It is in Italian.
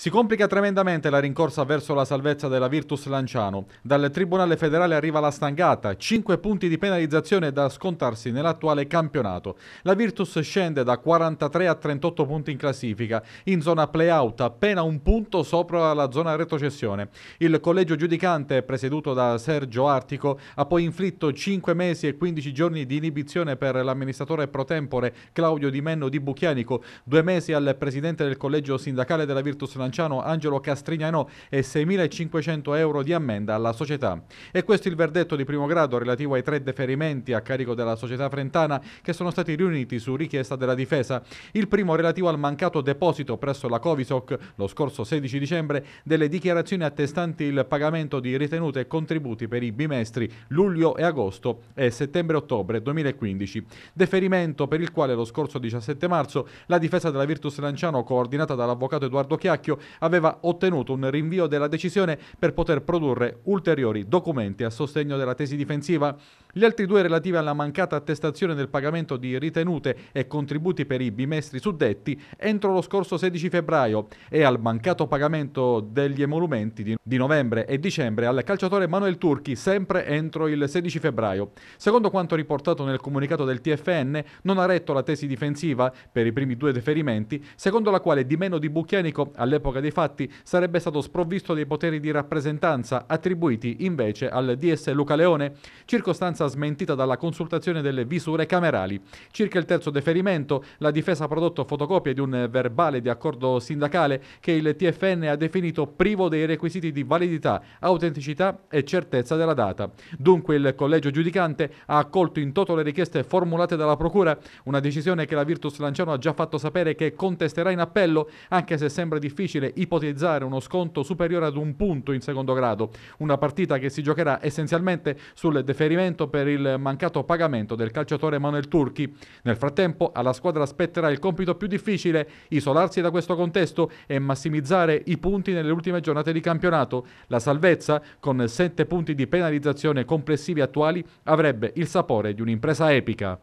Si complica tremendamente la rincorsa verso la salvezza della Virtus Lanciano. Dal Tribunale federale arriva la stangata, 5 punti di penalizzazione da scontarsi nell'attuale campionato. La Virtus scende da 43 a 38 punti in classifica, in zona play-out appena un punto sopra la zona retrocessione. Il collegio giudicante, presieduto da Sergio Artico, ha poi inflitto 5 mesi e 15 giorni di inibizione per l'amministratore pro tempore Claudio Di Menno di Bucchianico, due mesi al presidente del collegio sindacale della Virtus Lanciano manciano Angelo Castrignano e 6.500 euro di ammenda alla società. E questo è il verdetto di primo grado relativo ai tre deferimenti a carico della società frentana che sono stati riuniti su richiesta della difesa. Il primo relativo al mancato deposito presso la Covisoc lo scorso 16 dicembre delle dichiarazioni attestanti il pagamento di ritenute e contributi per i bimestri luglio e agosto e settembre-ottobre 2015. Deferimento per il quale lo scorso 17 marzo la difesa della Virtus Lanciano coordinata dall'avvocato Edoardo Chiacchio aveva ottenuto un rinvio della decisione per poter produrre ulteriori documenti a sostegno della tesi difensiva. Gli altri due relativi alla mancata attestazione del pagamento di ritenute e contributi per i bimestri suddetti entro lo scorso 16 febbraio e al mancato pagamento degli emolumenti di novembre e dicembre al calciatore Manuel Turchi sempre entro il 16 febbraio. Secondo quanto riportato nel comunicato del TFN, non ha retto la tesi difensiva per i primi due deferimenti, secondo la quale Di Meno di Bucchianico all'epoca dei fatti sarebbe stato sprovvisto dei poteri di rappresentanza attribuiti invece al DS Luca Leone, circostanza smentita dalla consultazione delle visure camerali. Circa il terzo deferimento, la difesa ha prodotto fotocopie di un verbale di accordo sindacale che il TFN ha definito privo dei requisiti di validità, autenticità e certezza della data. Dunque il collegio giudicante ha accolto in toto le richieste formulate dalla Procura, una decisione che la Virtus Lanciano ha già fatto sapere che contesterà in appello, anche se sembra difficile ipotizzare uno sconto superiore ad un punto in secondo grado, una partita che si giocherà essenzialmente sul deferimento per il mancato pagamento del calciatore Manuel Turchi. Nel frattempo alla squadra spetterà il compito più difficile, isolarsi da questo contesto e massimizzare i punti nelle ultime giornate di campionato. La salvezza, con 7 punti di penalizzazione complessivi attuali, avrebbe il sapore di un'impresa epica.